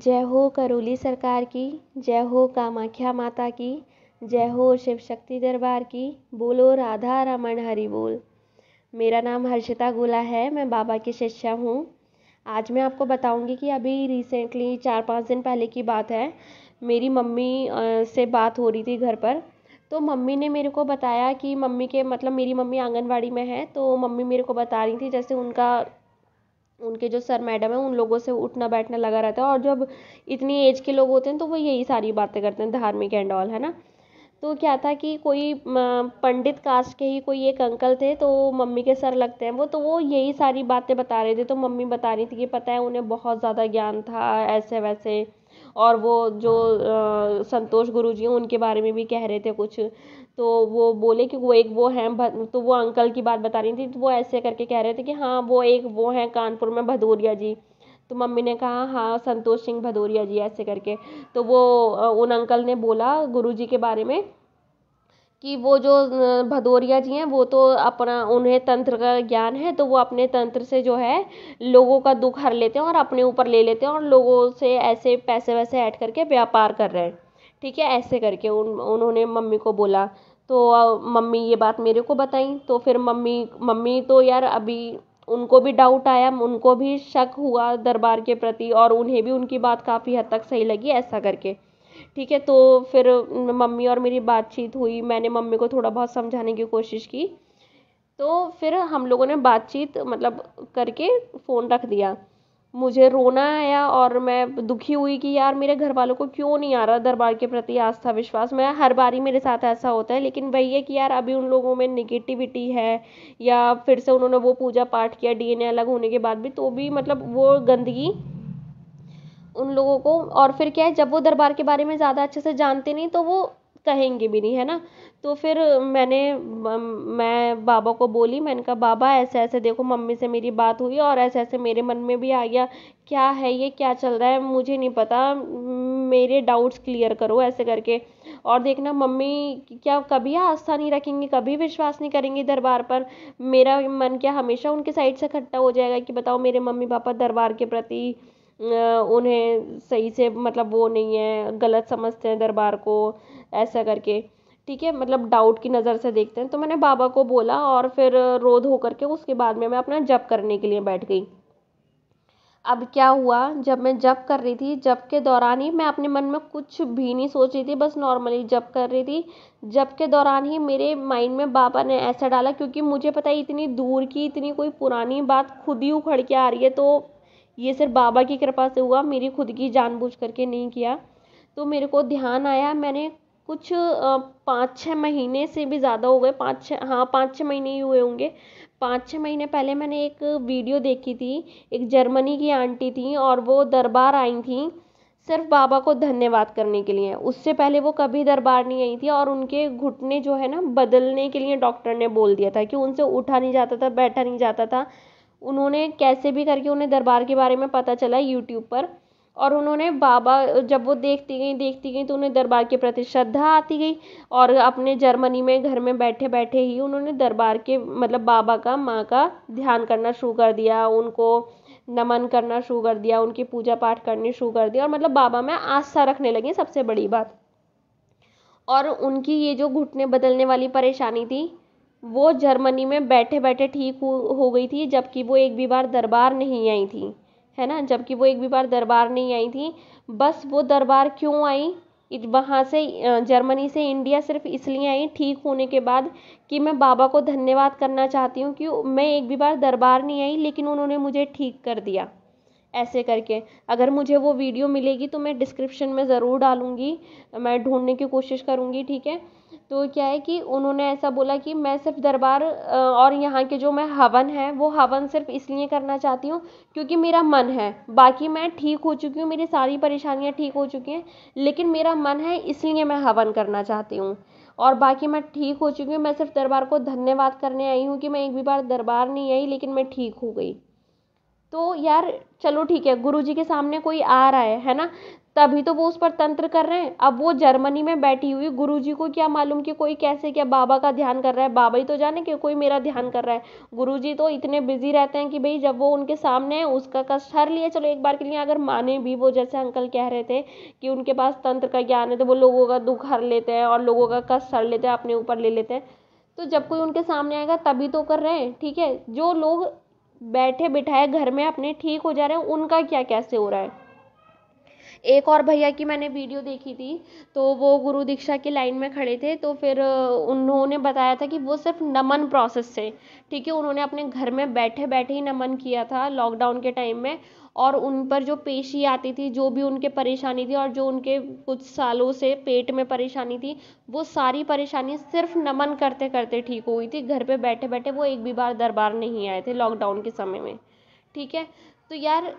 जय हो करौली सरकार की जय हो कामाख्या माता की जय हो शिव शक्ति दरबार की बोलो राधा रमन हरि बोल मेरा नाम हर्षिता गोला है मैं बाबा की शिष्या हूँ आज मैं आपको बताऊँगी कि अभी रिसेंटली चार पाँच दिन पहले की बात है मेरी मम्मी से बात हो रही थी घर पर तो मम्मी ने मेरे को बताया कि मम्मी के मतलब मेरी मम्मी आंगनवाड़ी में है तो मम्मी मेरे को बता रही थी जैसे उनका उनके जो सर मैडम हैं उन लोगों से उठना बैठना लगा रहता है और जब इतनी एज के लोग होते हैं तो वो यही सारी बातें करते हैं धार्मिक एंड ऑल है ना तो क्या था कि कोई पंडित कास्ट के ही कोई एक अंकल थे तो मम्मी के सर लगते हैं वो तो वो यही सारी बातें बता रहे थे तो मम्मी बता रही थी कि पता है उन्हें बहुत ज़्यादा ज्ञान था ऐसे वैसे और वो जो संतोष गुरु जी हैं उनके बारे में भी कह रहे थे कुछ तो वो बोले कि वो एक वो हैं तो वो अंकल की बात बता रही थी तो वो ऐसे करके कह रहे थे कि हाँ वो एक वो हैं कानपुर में भदौरिया जी तो मम्मी ने कहा हाँ संतोष सिंह भदौरिया जी ऐसे करके तो वो उन अंकल ने बोला गुरु जी के बारे में कि वो जो भदौरिया जी हैं वो तो अपना उन्हें तंत्र का ज्ञान है तो वो अपने तंत्र से जो है लोगों का दुख हर लेते हैं और अपने ऊपर ले लेते हैं और लोगों से ऐसे पैसे वैसे ऐड करके व्यापार कर रहे हैं ठीक है ऐसे करके उन उन्होंने मम्मी को बोला तो मम्मी ये बात मेरे को बताई तो फिर मम्मी मम्मी तो यार अभी उनको भी डाउट आया उनको भी शक हुआ दरबार के प्रति और उन्हें भी उनकी बात काफ़ी हद तक सही लगी ऐसा करके ठीक है तो फिर मम्मी और मेरी बातचीत हुई मैंने मम्मी को थोड़ा बहुत समझाने की कोशिश की तो फिर हम लोगों ने बातचीत मतलब करके फ़ोन रख दिया मुझे रोना आया और मैं दुखी हुई कि यार मेरे घर वालों को क्यों नहीं आ रहा दरबार के प्रति आस्था विश्वास मैं हर बारी मेरे साथ ऐसा होता है लेकिन वही है कि यार अभी उन लोगों में निगेटिविटी है या फिर से उन्होंने वो पूजा पाठ किया डीएनए अलग होने के बाद भी तो भी मतलब वो गंदगी उन लोगों को और फिर क्या है जब वो दरबार के बारे में ज़्यादा अच्छे से जानते नहीं तो वो कहेंगे भी नहीं है ना तो फिर मैंने मैं बाबा को बोली मैंने कहा बाबा ऐसे ऐसे देखो मम्मी से मेरी बात हुई और ऐसे ऐसे मेरे मन में भी आ गया क्या है ये क्या चल रहा है मुझे नहीं पता मेरे डाउट्स क्लियर करो ऐसे करके और देखना मम्मी क्या कभी आस्था नहीं रखेंगी कभी विश्वास नहीं करेंगी दरबार पर मेरा मन क्या हमेशा उनके साइड से इकट्ठा हो जाएगा कि बताओ मेरे मम्मी पापा दरबार के प्रति उन्हें सही से मतलब वो नहीं है गलत समझते हैं दरबार को ऐसा करके ठीक है मतलब डाउट की नज़र से देखते हैं तो मैंने बाबा को बोला और फिर रो धो करके उसके बाद में मैं अपना जप करने के लिए बैठ गई अब क्या हुआ जब मैं जप कर रही थी जप के दौरान ही मैं अपने मन में कुछ भी नहीं सोच रही थी बस नॉर्मली जप कर रही थी जप के दौरान ही मेरे माइंड में बाबा ने ऐसा डाला क्योंकि मुझे पता है इतनी दूर की इतनी कोई पुरानी बात खुद ही उखड़ के आ रही है तो ये सिर्फ बाबा की कृपा से हुआ मेरी खुद की जानबूझ करके नहीं किया तो मेरे को ध्यान आया मैंने कुछ पाँच छः महीने से भी ज़्यादा हो गए पाँच छः हाँ पाँच छः महीने ही हुए होंगे पाँच छः महीने पहले मैंने एक वीडियो देखी थी एक जर्मनी की आंटी थी और वो दरबार आई थी सिर्फ बाबा को धन्यवाद करने के लिए उससे पहले वो कभी दरबार नहीं आई थी और उनके घुटने जो है ना बदलने के लिए डॉक्टर ने बोल दिया था कि उनसे उठा नहीं जाता था बैठा नहीं जाता था उन्होंने कैसे भी करके उन्हें दरबार के बारे में पता चला यूट्यूब पर और उन्होंने बाबा जब वो देखती गई देखती गई तो उन्हें दरबार के प्रति श्रद्धा आती गई और अपने जर्मनी में घर में बैठे बैठे ही उन्होंने दरबार के मतलब बाबा का माँ का ध्यान करना शुरू कर दिया उनको नमन करना शुरू कर दिया उनकी पूजा पाठ करनी शुरू कर दिया और मतलब बाबा में आस्था रखने लगी सबसे बड़ी बात और उनकी ये जो घुटने बदलने वाली परेशानी थी वो जर्मनी में बैठे बैठे ठीक हो गई थी जबकि वो एक भी बार दरबार नहीं आई थी है ना जबकि वो एक भी बार दरबार नहीं आई थी बस वो दरबार क्यों आई वहाँ से जर्मनी से इंडिया सिर्फ इसलिए आई ठीक होने के बाद कि मैं बाबा को धन्यवाद करना चाहती हूँ कि मैं एक भी बार दरबार नहीं आई लेकिन उन्होंने मुझे ठीक कर दिया ऐसे करके अगर मुझे वो वीडियो मिलेगी तो मैं डिस्क्रिप्शन में ज़रूर डालूँगी मैं ढूंढने की कोशिश करूँगी ठीक है तो क्या है कि उन्होंने ऐसा बोला कि मैं सिर्फ दरबार और यहाँ के जो मैं हवन है वो हवन सिर्फ इसलिए करना चाहती हूँ क्योंकि मेरा मन है बाकी मैं ठीक हो चुकी हूँ मेरी सारी परेशानियाँ ठीक हो चुकी हैं लेकिन मेरा मन है इसलिए मैं हवन करना चाहती हूँ और बाकी मैं ठीक हो चुकी हूँ मैं सिर्फ दरबार को धन्यवाद करने आई हूँ कि मैं एक भी बार दरबार नहीं आई लेकिन मैं ठीक हो गई तो यार चलो ठीक है गुरुजी के सामने कोई आ रहा है है ना तभी तो वो उस पर तंत्र कर रहे हैं अब वो जर्मनी में बैठी हुई गुरुजी को क्या मालूम कि कोई कैसे क्या बाबा का ध्यान कर रहा है बाबा ही तो जाने कि कोई मेरा ध्यान कर रहा है गुरुजी तो इतने बिजी रहते हैं कि भाई जब वो उनके सामने है उसका कष्ट हर लिए चलो एक बार के लिए अगर माने भी वो जैसे अंकल कह रहे थे कि उनके पास तंत्र का ज्ञान है तो वो लोगों का दुख हर लेते हैं और लोगों का कष्ट हर लेते हैं अपने ऊपर ले लेते हैं तो जब कोई उनके सामने आएगा तभी तो कर रहे हैं ठीक है जो लोग बैठे बिठाए घर में अपने ठीक हो जा रहे हैं उनका क्या कैसे हो रहा है एक और भैया की मैंने वीडियो देखी थी तो वो गुरु दीक्षा की लाइन में खड़े थे तो फिर उन्होंने बताया था कि वो सिर्फ नमन प्रोसेस से ठीक है उन्होंने अपने घर में बैठे बैठे ही नमन किया था लॉकडाउन के टाइम में और उन पर जो पेशी आती थी जो भी उनके परेशानी थी और जो उनके कुछ सालों से पेट में परेशानी थी वो सारी परेशानी सिर्फ नमन करते करते ठीक हुई थी घर पे बैठे बैठे वो एक भी बार दरबार नहीं आए थे लॉकडाउन के समय में ठीक है तो यार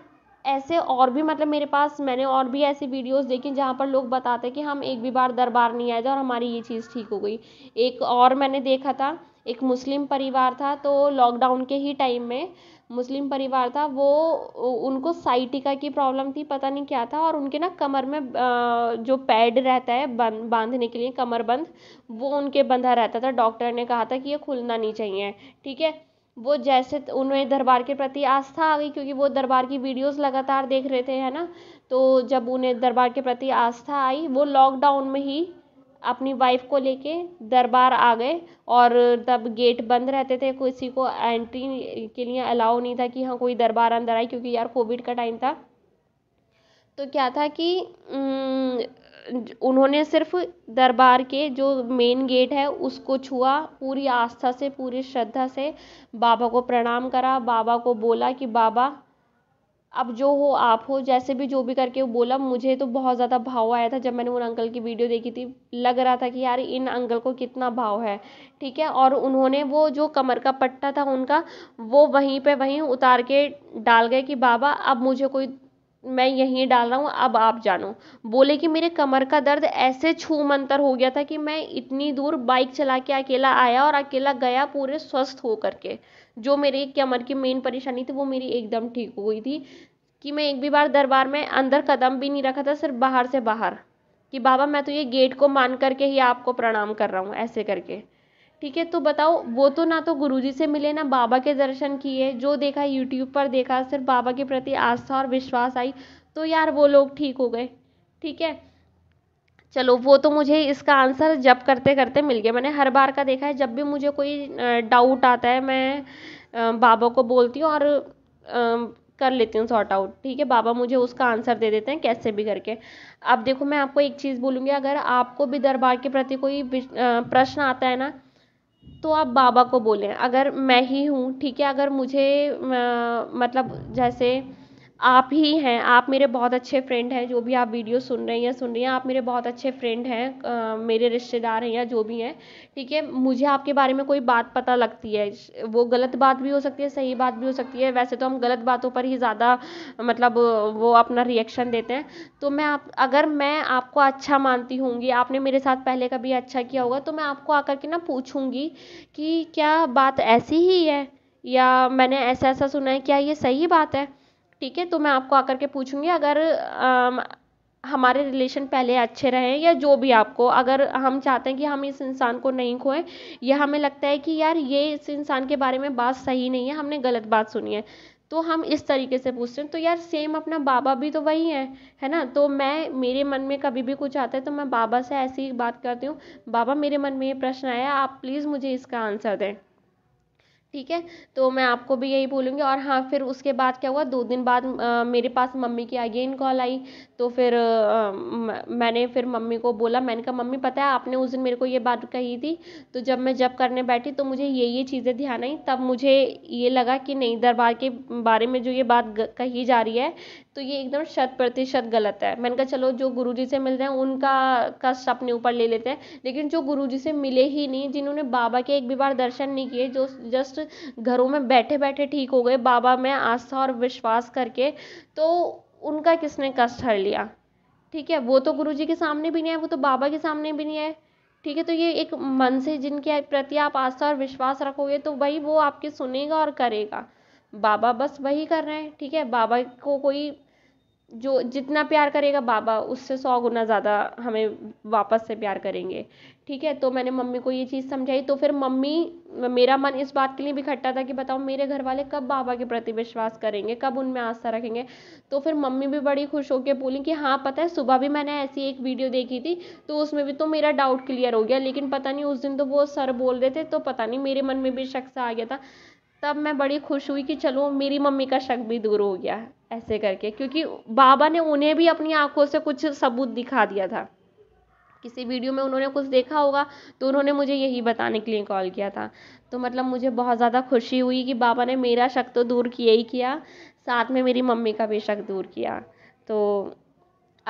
ऐसे और भी मतलब मेरे पास मैंने और भी ऐसी वीडियोस देखी जहाँ पर लोग बताते हैं कि हम एक भी बार दरबार नहीं आए थे और हमारी ये चीज़ ठीक हो गई एक और मैंने देखा था एक मुस्लिम परिवार था तो लॉकडाउन के ही टाइम में मुस्लिम परिवार था वो उनको साइटिका की प्रॉब्लम थी पता नहीं क्या था और उनके ना कमर में जो पैड रहता है बांधने के लिए कमर बंद वो उनके बंधा रहता था डॉक्टर ने कहा था कि ये खुलना नहीं चाहिए ठीक है वो जैसे उन्हें दरबार के प्रति आस्था आ गई क्योंकि वो दरबार की वीडियोज़ लगातार देख रहे थे है ना तो जब उन्हें दरबार के प्रति आस्था आई वो लॉकडाउन में ही अपनी वाइफ़ को लेके दरबार आ गए और तब गेट बंद रहते थे किसी को एंट्री के लिए अलाउ नहीं था कि हाँ कोई दरबार अंदर आए क्योंकि यार कोविड का टाइम था तो क्या था कि उन्होंने सिर्फ दरबार के जो मेन गेट है उसको छुआ पूरी आस्था से पूरी श्रद्धा से बाबा को प्रणाम करा बाबा को बोला कि बाबा अब जो हो आप हो जैसे भी जो भी करके वो बोला मुझे तो बहुत ज़्यादा भाव आया था जब मैंने उन अंकल की वीडियो देखी थी लग रहा था कि यार इन अंकल को कितना भाव है ठीक है और उन्होंने वो जो कमर का पट्टा था उनका वो वहीं पे वहीं उतार के डाल गए कि बाबा अब मुझे कोई मैं यहीं डाल रहा हूँ अब आप जानो बोले कि मेरे कमर का दर्द ऐसे छू मंतर हो गया था कि मैं इतनी दूर बाइक चला के अकेला आया और अकेला गया पूरे स्वस्थ हो करके जो मेरे कमर की मेन परेशानी थी वो मेरी एकदम ठीक हो गई थी कि मैं एक भी बार दरबार में अंदर कदम भी नहीं रखा था सिर्फ बाहर से बाहर कि बाबा मैं तो ये गेट को मान करके ही आपको प्रणाम कर रहा हूँ ऐसे करके ठीक है तो बताओ वो तो ना तो गुरुजी से मिले ना बाबा के दर्शन किए जो देखा यूट्यूब पर देखा सिर्फ बाबा के प्रति आस्था और विश्वास आई तो यार वो लोग ठीक हो गए ठीक है चलो वो तो मुझे इसका आंसर जब करते करते मिल गया मैंने हर बार का देखा है जब भी मुझे कोई डाउट आता है मैं बाबा को बोलती हूँ और कर लेती हूँ सॉर्ट आउट ठीक है बाबा मुझे उसका आंसर दे देते हैं कैसे भी करके अब देखो मैं आपको एक चीज़ बोलूँगी अगर आपको भी दरबार के प्रति कोई प्रश्न आता है ना तो आप बाबा को बोलें अगर मैं ही हूँ ठीक है अगर मुझे मतलब जैसे आप ही हैं आप मेरे बहुत अच्छे फ्रेंड हैं जो भी आप वीडियो सुन रहे हैं सुन रही हैं आप मेरे बहुत अच्छे फ्रेंड हैं मेरे रिश्तेदार हैं या जो भी हैं ठीक है मुझे आपके बारे में कोई बात पता लगती है वो गलत बात भी हो सकती है सही बात भी हो सकती है वैसे तो हम गलत बातों पर ही ज़्यादा मतलब वो अपना रिएक्शन देते हैं तो मैं आप अगर मैं आपको अच्छा मानती हूँ आपने मेरे साथ पहले कभी अच्छा किया होगा तो मैं आपको आकर के ना पूछूँगी कि क्या बात ऐसी ही है या मैंने ऐसा ऐसा सुना है क्या ये सही बात है ठीक है तो मैं आपको आकर के पूछूँगी अगर हमारे रिलेशन पहले अच्छे रहे या जो भी आपको अगर हम चाहते हैं कि हम इस इंसान को नहीं खोएं या हमें लगता है कि यार ये इस इंसान के बारे में बात सही नहीं है हमने गलत बात सुनी है तो हम इस तरीके से पूछते हैं तो यार सेम अपना बाबा भी तो वही है है ना तो मैं मेरे मन में कभी भी कुछ आता है तो मैं बाबा से ऐसी बात करती हूँ बाबा मेरे मन में ये प्रश्न आया आप प्लीज़ मुझे इसका आंसर दें ठीक है तो मैं आपको भी यही बोलूँगी और हाँ फिर उसके बाद क्या हुआ दो दिन बाद मेरे पास मम्मी की अगेन कॉल आई तो फिर मैंने फिर मम्मी को बोला मैंने कहा मम्मी पता है आपने उस दिन मेरे को ये बात कही थी तो जब मैं जब करने बैठी तो मुझे ये ये चीज़ें ध्यान आई तब मुझे ये लगा कि नहीं दरबार के बारे में जो ये बात कही जा रही है तो ये एकदम शत प्रतिशत गलत है मैंने कहा चलो जो गुरु से मिल रहे हैं उनका कष्ट अपने ऊपर ले लेते हैं लेकिन जो गुरु से मिले ही नहीं जिन्होंने बाबा के एक भी बार दर्शन नहीं किए जो जस्ट घरों में बैठे बैठे ठीक हो गए बाबा में आस्था और विश्वास करके तो उनका किसने कष्ट हर लिया ठीक है वो तो जी के सामने भी नहीं है वो तो बाबा के सामने भी नहीं आए ठीक है तो ये एक मन से जिनके प्रति आप आस्था और विश्वास रखोगे तो वही वो आपके सुनेगा और करेगा बाबा बस वही कर रहे हैं ठीक है बाबा को कोई जो जितना प्यार करेगा बाबा उससे सौ गुना ज़्यादा हमें वापस से प्यार करेंगे ठीक है तो मैंने मम्मी को ये चीज़ समझाई तो फिर मम्मी मेरा मन इस बात के लिए भी खट्टा था कि बताओ मेरे घर वाले कब बाबा के प्रति विश्वास करेंगे कब उनमें आस्था रखेंगे तो फिर मम्मी भी बड़ी खुश होकर बोली कि हाँ पता है सुबह भी मैंने ऐसी एक वीडियो देखी थी तो उसमें भी तो मेरा डाउट क्लियर हो गया लेकिन पता नहीं उस दिन तो वो सर बोल रहे थे तो पता नहीं मेरे मन में भी शक सा आ गया था तब मैं बड़ी खुश हुई कि चलो मेरी मम्मी का शक भी दूर हो गया ऐसे करके क्योंकि बाबा ने उन्हें भी अपनी आंखों से कुछ सबूत दिखा दिया था किसी वीडियो में उन्होंने कुछ देखा होगा तो उन्होंने मुझे यही बताने के लिए कॉल किया था तो मतलब मुझे बहुत ज़्यादा खुशी हुई कि बाबा ने मेरा शक तो दूर किया ही किया साथ में मेरी मम्मी का भी शक दूर किया तो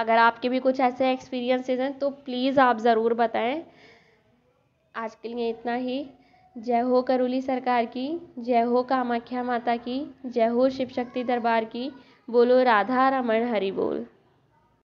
अगर आपके भी कुछ ऐसे एक्सपीरियंसेस हैं तो प्लीज़ आप ज़रूर बताएं आज के लिए इतना ही जय हो करौली सरकार की जय हो कामाख्या माता की जय हो शिव शक्ति दरबार की बोलो राधा रमण हरि बोल